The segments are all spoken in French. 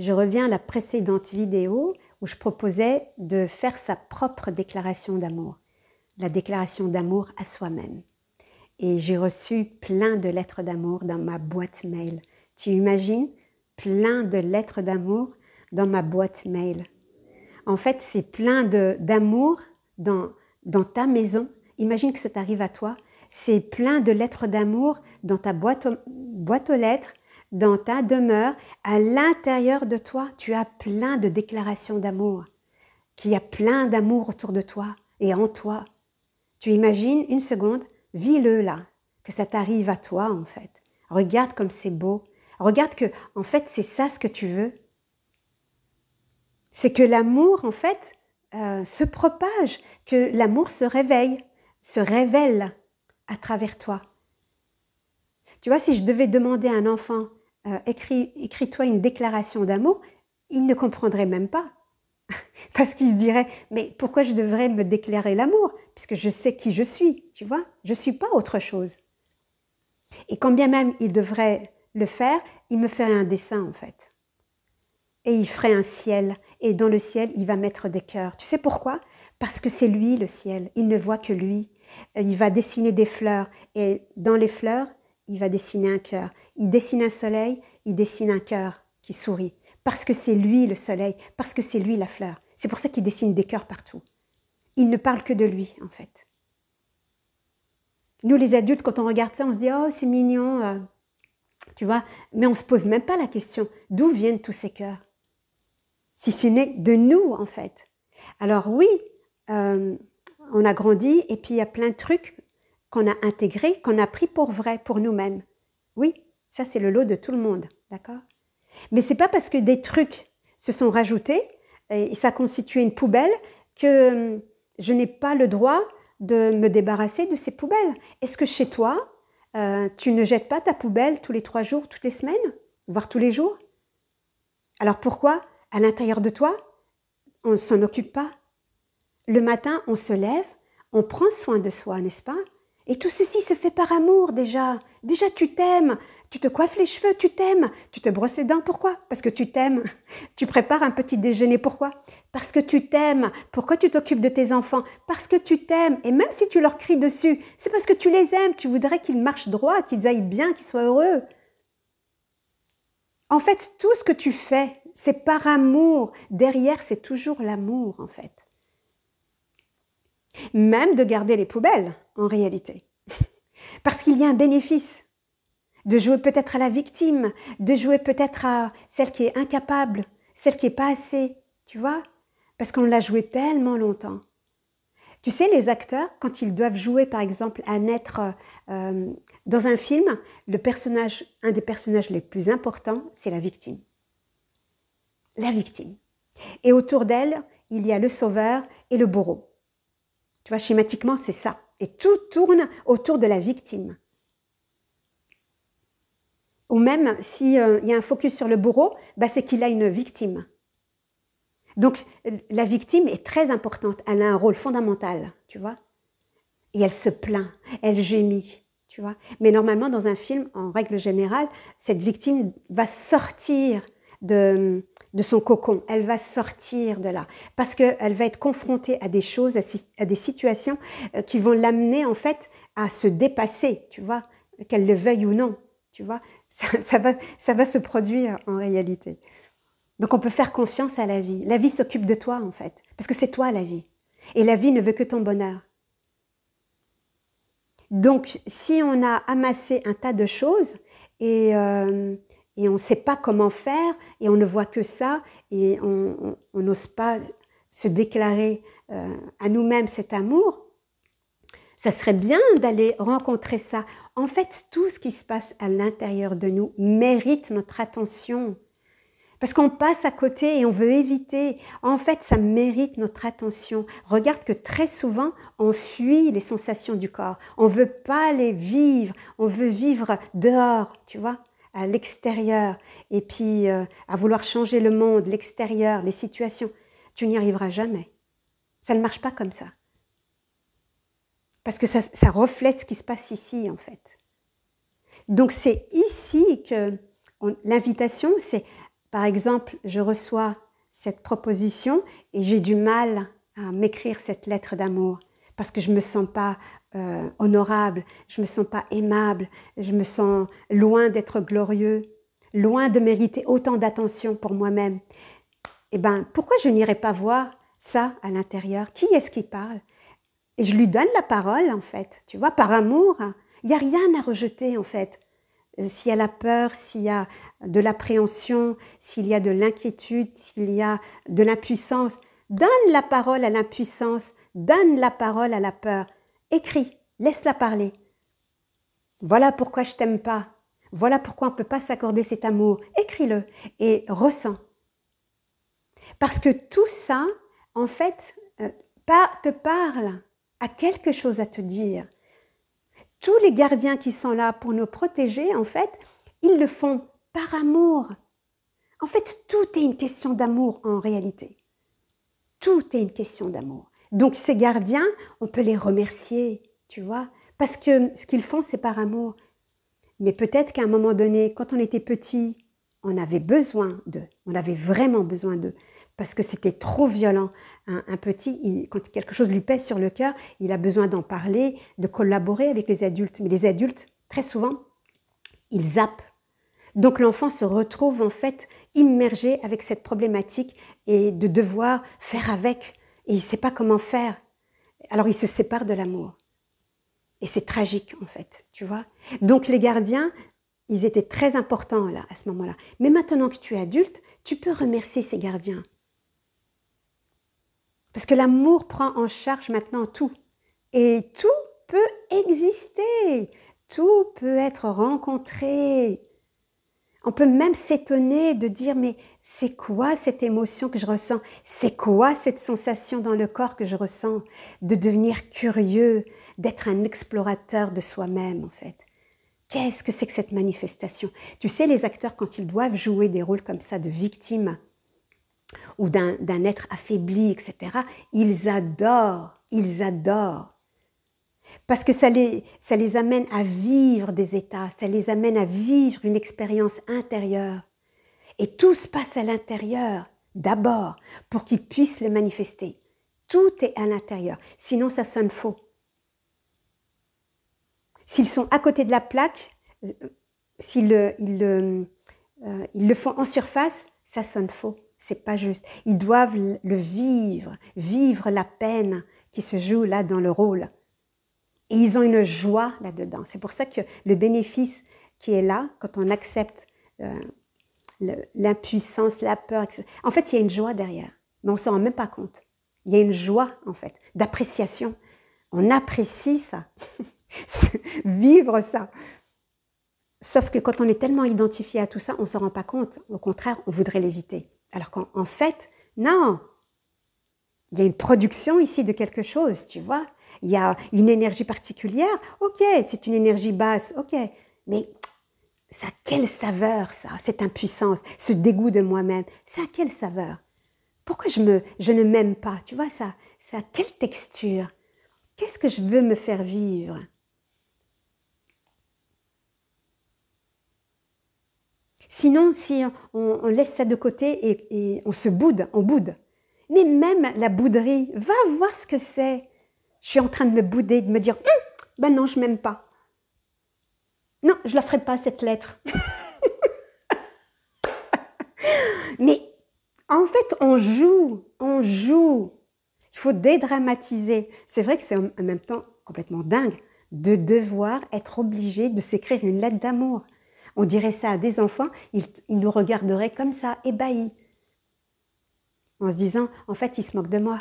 Je reviens à la précédente vidéo où je proposais de faire sa propre déclaration d'amour, la déclaration d'amour à soi-même. Et j'ai reçu plein de lettres d'amour dans ma boîte mail. Tu imagines Plein de lettres d'amour dans ma boîte mail. En fait, c'est plein d'amour dans, dans ta maison. Imagine que ça t'arrive à toi. C'est plein de lettres d'amour dans ta boîte, boîte aux lettres dans ta demeure, à l'intérieur de toi, tu as plein de déclarations d'amour, qu'il y a plein d'amour autour de toi et en toi. Tu imagines une seconde, vis-le là, que ça t'arrive à toi en fait. Regarde comme c'est beau. Regarde que en fait c'est ça ce que tu veux. C'est que l'amour en fait euh, se propage, que l'amour se réveille, se révèle à travers toi. Tu vois, si je devais demander à un enfant, euh, écris, écris-toi une déclaration d'amour, il ne comprendrait même pas. Parce qu'il se dirait, mais pourquoi je devrais me déclarer l'amour Puisque je sais qui je suis, tu vois Je ne suis pas autre chose. Et quand bien même il devrait le faire, il me ferait un dessin en fait. Et il ferait un ciel. Et dans le ciel, il va mettre des cœurs. Tu sais pourquoi Parce que c'est lui le ciel. Il ne voit que lui. Euh, il va dessiner des fleurs. Et dans les fleurs, il va dessiner un cœur. Il dessine un soleil, il dessine un cœur qui sourit. Parce que c'est lui le soleil, parce que c'est lui la fleur. C'est pour ça qu'il dessine des cœurs partout. Il ne parle que de lui, en fait. Nous, les adultes, quand on regarde ça, on se dit Oh, c'est mignon, euh, tu vois. Mais on ne se pose même pas la question d'où viennent tous ces cœurs Si ce n'est de nous, en fait. Alors, oui, euh, on a grandi et puis il y a plein de trucs qu'on a intégré, qu'on a pris pour vrai pour nous-mêmes. Oui, ça c'est le lot de tout le monde, d'accord Mais c'est pas parce que des trucs se sont rajoutés et ça constitué une poubelle que hum, je n'ai pas le droit de me débarrasser de ces poubelles. Est-ce que chez toi, euh, tu ne jettes pas ta poubelle tous les trois jours, toutes les semaines, voire tous les jours Alors pourquoi, à l'intérieur de toi, on ne s'en occupe pas Le matin, on se lève, on prend soin de soi, n'est-ce pas et tout ceci se fait par amour déjà. Déjà, tu t'aimes. Tu te coiffes les cheveux, tu t'aimes. Tu te brosses les dents, pourquoi Parce que tu t'aimes. Tu prépares un petit déjeuner, pourquoi Parce que tu t'aimes. Pourquoi tu t'occupes de tes enfants Parce que tu t'aimes. Et même si tu leur cries dessus, c'est parce que tu les aimes. Tu voudrais qu'ils marchent droit, qu'ils aillent bien, qu'ils soient heureux. En fait, tout ce que tu fais, c'est par amour. Derrière, c'est toujours l'amour, en fait. Même de garder les poubelles, en réalité. Parce qu'il y a un bénéfice de jouer peut-être à la victime, de jouer peut-être à celle qui est incapable, celle qui n'est pas assez, tu vois Parce qu'on l'a joué tellement longtemps. Tu sais, les acteurs, quand ils doivent jouer, par exemple, un être euh, dans un film, le personnage, un des personnages les plus importants, c'est la victime. La victime. Et autour d'elle, il y a le sauveur et le bourreau. Tu vois, schématiquement, c'est ça. Et tout tourne autour de la victime. Ou même s'il euh, y a un focus sur le bourreau, bah, c'est qu'il a une victime. Donc la victime est très importante, elle a un rôle fondamental, tu vois. Et elle se plaint, elle gémit, tu vois. Mais normalement, dans un film, en règle générale, cette victime va sortir de, de son cocon, elle va sortir de là, parce qu'elle va être confrontée à des choses, à, des situations euh, qui vont l'amener en fait à se dépasser, tu vois, qu'elle le veuille ou non, tu vois, ça, va, ça va se produire en réalité. Donc on peut faire confiance à la vie. La vie s'occupe de toi en fait, parce que c'est toi la vie. Et la vie ne veut que ton bonheur. Donc si on a amassé un tas de choses et... Euh, et on ne sait pas comment faire et on ne voit que ça et on n'ose pas se déclarer euh, à nous-mêmes cet amour, ça serait bien d'aller rencontrer ça. En fait, tout ce qui se passe à l'intérieur de nous mérite notre attention. Parce qu'on passe à côté et on veut éviter. En fait, ça mérite notre attention. Regarde que très souvent, on fuit les sensations du corps. On ne veut pas les vivre. On veut vivre dehors, tu vois à l'extérieur et puis euh, à vouloir changer le monde, l'extérieur, les situations, tu n'y arriveras jamais. Ça ne marche pas comme ça. Parce que ça, ça reflète ce qui se passe ici, en fait. Donc c'est ici que l'invitation, c'est, par exemple, je reçois cette proposition et j'ai du mal à m'écrire cette lettre d'amour parce que je ne me sens pas euh, honorable, je me sens pas aimable, je me sens loin d'être glorieux, loin de mériter autant d'attention pour moi-même. Eh bien, pourquoi je n'irai pas voir ça à l'intérieur Qui est-ce qui parle Et je lui donne la parole en fait, tu vois, par amour. Il n'y a rien à rejeter en fait. Euh, s'il y a la peur, s'il y a de l'appréhension, s'il y a de l'inquiétude, s'il y a de l'impuissance, donne la parole à l'impuissance, donne la parole à la peur. Écris, laisse-la parler. Voilà pourquoi je t'aime pas. Voilà pourquoi on ne peut pas s'accorder cet amour. Écris-le et ressens. Parce que tout ça, en fait, euh, te parle, a quelque chose à te dire. Tous les gardiens qui sont là pour nous protéger, en fait, ils le font par amour. En fait, tout est une question d'amour en réalité. Tout est une question d'amour. Donc ces gardiens, on peut les remercier, tu vois, parce que ce qu'ils font, c'est par amour. Mais peut-être qu'à un moment donné, quand on était petit, on avait besoin d'eux, on avait vraiment besoin d'eux, parce que c'était trop violent. Un, petit, quand quelque chose lui pèse sur le cœur, il a besoin d'en parler, de collaborer avec les adultes. Mais les adultes, très souvent, ils zappent. Donc l'enfant se retrouve en fait immergé avec cette problématique et de devoir faire avec et il ne sait pas comment faire. Alors il se sépare de l'amour. Et c'est tragique en fait, tu vois. Donc les gardiens, ils étaient très importants là à ce moment-là. Mais maintenant que tu es adulte, tu peux remercier ces gardiens. Parce que l'amour prend en charge maintenant tout. Et tout peut exister. Tout peut être rencontré. On peut même s'étonner de dire mais c'est quoi cette émotion que je ressens C'est quoi cette sensation dans le corps que je ressens De devenir curieux, d'être un explorateur de soi-même en fait. Qu'est-ce que c'est que cette manifestation Tu sais, les acteurs, quand ils doivent jouer des rôles comme ça de victime ou d'un être affaibli, etc., ils adorent, ils adorent parce que ça les, ça les amène à vivre des états, ça les amène à vivre une expérience intérieure. Et tout se passe à l'intérieur, d'abord, pour qu'ils puissent le manifester. Tout est à l'intérieur, sinon ça sonne faux. S'ils sont à côté de la plaque, euh, s'ils euh, ils le font en surface, ça sonne faux. C'est pas juste. Ils doivent le vivre, vivre la peine qui se joue là dans le rôle. Et ils ont une joie là-dedans. C'est pour ça que le bénéfice qui est là, quand on accepte euh, l'impuissance, la peur, en fait, il y a une joie derrière, mais on ne s'en rend même pas compte. Il y a une joie, en fait, d'appréciation. On apprécie ça, vivre ça. Sauf que quand on est tellement identifié à tout ça, on ne s'en rend pas compte. Au contraire, on voudrait l'éviter. Alors qu'en fait, non, il y a une production ici de quelque chose, tu vois il y a une énergie particulière, ok, c'est une énergie basse, ok, mais ça a quelle saveur ça, cette impuissance, ce dégoût de moi-même, ça a quelle saveur Pourquoi je, me, je ne m'aime pas Tu vois ça, ça a quelle texture Qu'est-ce que je veux me faire vivre Sinon, si on, laisse ça de côté et on se boude, on boude. Mais même la bouderie, va voir ce que c'est je suis en train de me bouder, de me dire, hum, ben non, je m'aime pas. Non, je la ferai pas cette lettre. Mais en fait, on joue, on joue. Il faut dédramatiser. C'est vrai que c'est en même temps complètement dingue de devoir être obligé de s'écrire une lettre d'amour. On dirait ça à des enfants, ils nous regarderaient comme ça, ébahis, en se disant, en fait, ils se moquent de moi.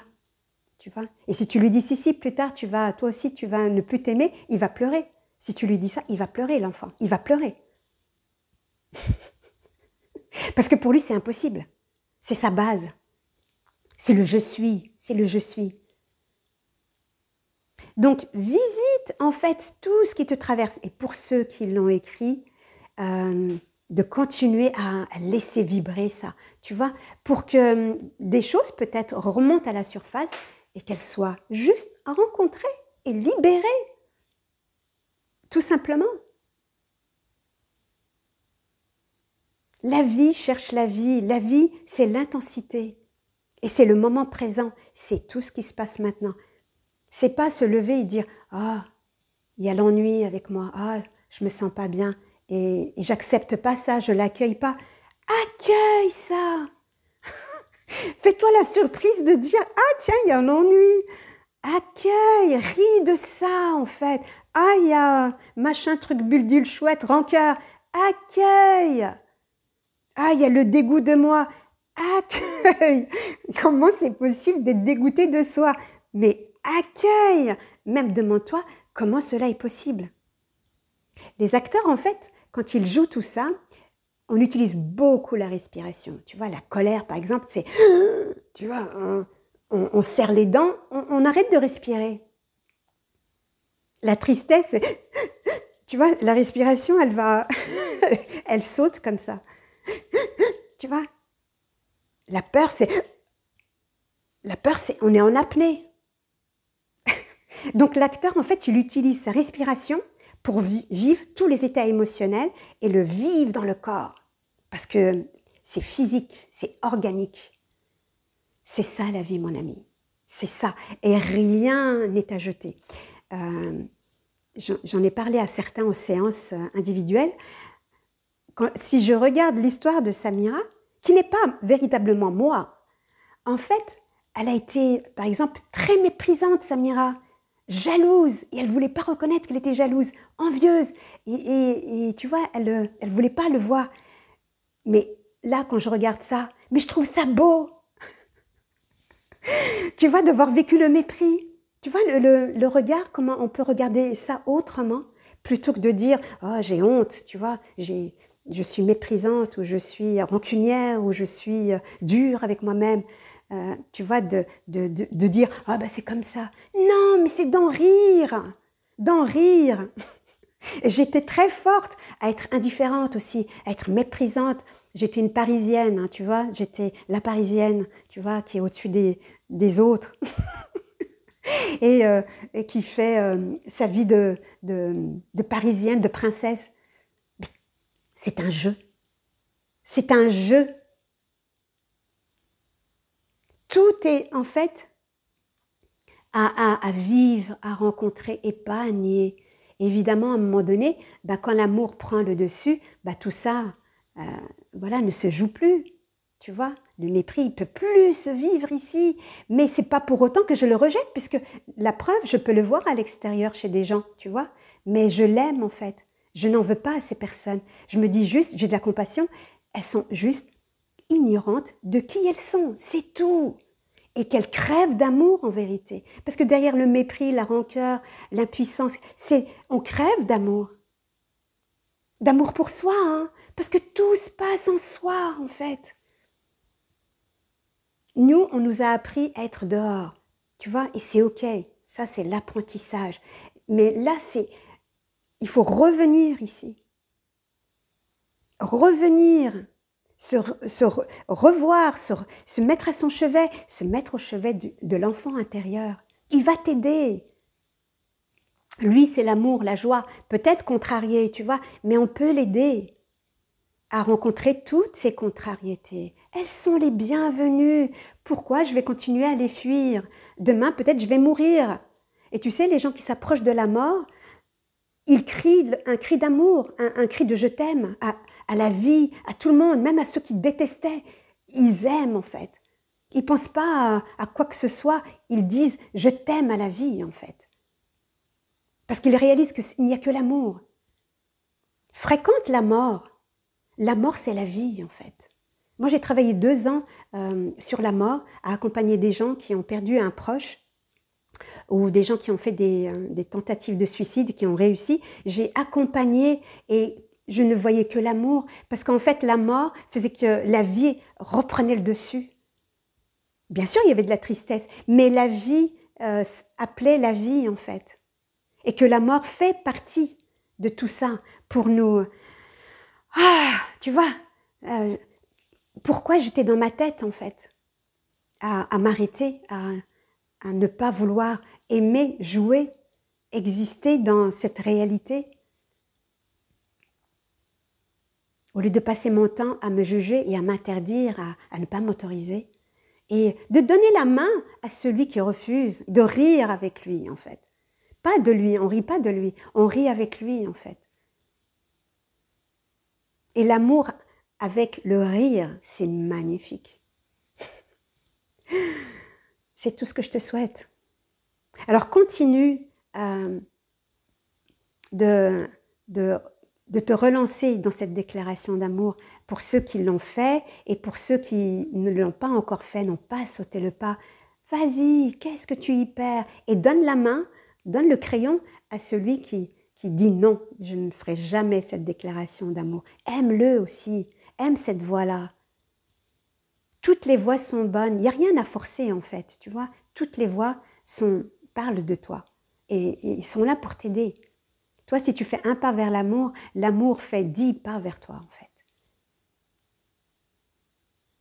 Tu vois Et si tu lui dis si, si, plus tard, tu vas, toi aussi, tu vas ne plus t'aimer, il va pleurer. Si tu lui dis ça, il va pleurer, l'enfant. Il va pleurer. Parce que pour lui, c'est impossible. C'est sa base. C'est le je suis. C'est le je suis. Donc, visite en fait tout ce qui te traverse. Et pour ceux qui l'ont écrit, euh, de continuer à laisser vibrer ça. Tu vois, pour que hum, des choses peut-être remontent à la surface et qu'elle soit juste rencontrée et libérée. Tout simplement. La vie cherche la vie. La vie, c'est l'intensité. Et c'est le moment présent. C'est tout ce qui se passe maintenant. C'est pas se lever et dire Ah, il y a l'ennui avec moi. Ah, je me sens pas bien. Et, et j'accepte pas ça, je l'accueille pas. Accueille ça! Fais-toi la surprise de dire Ah, tiens, il y a un ennui. Accueille, ris de ça en fait. Ah, machin, truc, buldule, chouette, rancœur. Accueille. Ah, il y a le dégoût de moi. Accueille. Comment c'est possible d'être dégoûté de soi Mais accueille. Même demande-toi comment cela est possible. Les acteurs, en fait, quand ils jouent tout ça, on utilise beaucoup la respiration. Tu vois, la colère, par exemple, c'est, tu vois, hein, on, serre les dents, on, on, arrête de respirer. La tristesse, tu vois, la respiration, elle va, elle saute comme ça. Tu vois, la peur, c'est, la peur, c'est, on est en apnée. Donc l'acteur, en fait, il utilise sa respiration pour vivre tous les états émotionnels et le vivre dans le corps. Parce que c'est physique, c'est organique. C'est ça la vie, mon ami. C'est ça. Et rien n'est à jeter. Euh, j'en ai parlé à certains en séance euh, individuelle. si je regarde l'histoire de Samira, qui n'est pas véritablement moi, en fait, elle a été, par exemple, très méprisante, Samira, jalouse, et elle ne voulait pas reconnaître qu'elle était jalouse, envieuse, et, et, tu vois, elle ne euh, voulait pas le voir. Mais là, quand je regarde ça, mais je trouve ça beau. tu vois, d'avoir vécu le mépris. Tu vois, le, regard, comment on peut regarder ça autrement, plutôt que de dire, oh, j'ai honte, tu vois, je suis méprisante, ou je suis rancunière, ou je suis euh, dure avec moi-même. Euh, tu vois, de, dire, ah oh, ben c'est comme ça. Non, mais c'est d'en rire, d'en rire. J'étais très forte à être indifférente aussi, à être méprisante. J'étais une parisienne, hein, tu vois. J'étais la parisienne, tu vois, qui est au-dessus des, autres. Euh, et, qui fait euh, sa vie de, parisienne, de princesse. C'est un jeu. C'est un jeu. Tout est en fait à, à vivre, à rencontrer et pas à nier évidemment, à un moment donné, bah, quand l'amour prend le dessus, bah, tout ça euh, voilà, ne se joue plus. Tu vois, le mépris, ne peut plus se vivre ici. Mais c'est pas pour autant que je le rejette, puisque la preuve, je peux le voir à l'extérieur chez des gens, tu vois. Mais je l'aime en fait. Je n'en veux pas à ces personnes. Je me dis juste, j'ai de la compassion. Elles sont juste ignorantes de qui elles sont. C'est tout et qu'elle crève d'amour en vérité. Parce que derrière le mépris, la rancœur, l'impuissance, c'est on crève d'amour. D'amour pour soi, hein. parce que tout se passe en soi en fait. Nous, on nous a appris à être dehors, tu vois, et c'est ok. Ça, c'est l'apprentissage. Mais là, c'est il faut revenir ici. Revenir se, revoir, se, mettre à son chevet, se mettre au chevet de l'enfant intérieur. Il va t'aider. Lui, c'est l'amour, la joie, peut-être contrarié, tu vois, mais on peut l'aider à rencontrer toutes ces contrariétés. Elles sont les bienvenues. Pourquoi je vais continuer à les fuir Demain, peut-être, je vais mourir. Et tu sais, les gens qui s'approchent de la mort, ils crient un cri d'amour, un, un, cri de je t'aime à, à la vie, à tout le monde, même à ceux qui détestaient. Ils aiment en fait. Ils pensent pas à, quoi que ce soit, ils disent je t'aime à la vie en fait. Parce qu'ils réalisent qu'il n'y a que l'amour. Fréquente la mort. La mort, c'est la vie en fait. Moi, j'ai travaillé deux ans euh, sur la mort, à accompagner des gens qui ont perdu un proche ou des gens qui ont fait des, euh, des tentatives de suicide, qui ont réussi. J'ai accompagné et je ne voyais que l'amour, parce qu'en fait, la mort faisait que la vie reprenait le dessus. Bien sûr, il y avait de la tristesse, mais la vie euh, appelait la vie, en fait. Et que la mort fait partie de tout ça pour nous. Euh, ah, tu vois, euh, pourquoi j'étais dans ma tête, en fait, à, m'arrêter, à ne pas vouloir aimer, jouer, exister dans cette réalité Au lieu de passer mon temps à me juger et à m'interdire, à, ne pas m'autoriser. Et de donner la main à celui qui refuse, de rire avec lui en fait. Pas de lui, on rit pas de lui, on rit avec lui en fait. Et l'amour avec le rire, c'est magnifique. c'est tout ce que je te souhaite. Alors continue euh, de, de de te relancer dans cette déclaration d'amour pour ceux qui l'ont fait et pour ceux qui ne l'ont pas encore fait, n'ont pas sauté le pas. Vas-y, qu'est-ce que tu y perds Et donne la main, donne le crayon à celui qui, dit non, je ne ferai jamais cette déclaration d'amour. Aime-le aussi, aime cette voix-là. Toutes les voix sont bonnes, il n'y a rien à forcer en fait, tu vois. Toutes les voix sont, parlent de toi et, et sont là pour t'aider. Toi, si tu fais un pas vers l'amour, l'amour fait dix pas vers toi, en fait.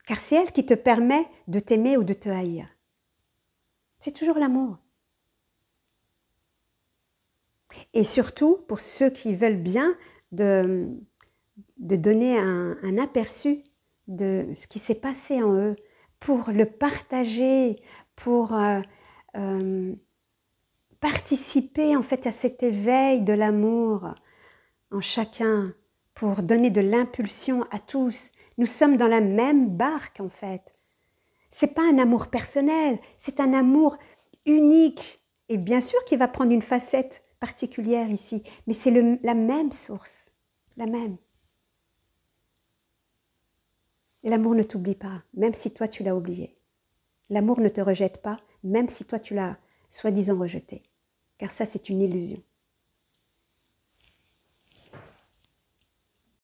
Car c'est elle qui te permet de t'aimer ou de te haïr. C'est toujours l'amour. Et surtout, pour ceux qui veulent bien, de, de donner un, aperçu de ce qui s'est passé en eux, pour le partager, pour euh, euh, participer en fait à cet éveil de l'amour en chacun pour donner de l'impulsion à tous. Nous sommes dans la même barque en fait. C'est pas un amour personnel, c'est un amour unique et bien sûr qui va prendre une facette particulière ici, mais c'est la même source, la même. Et l'amour ne t'oublie pas, même si toi tu l'as oublié. L'amour ne te rejette pas, même si toi tu l'as soi-disant rejeté car ça c'est une illusion.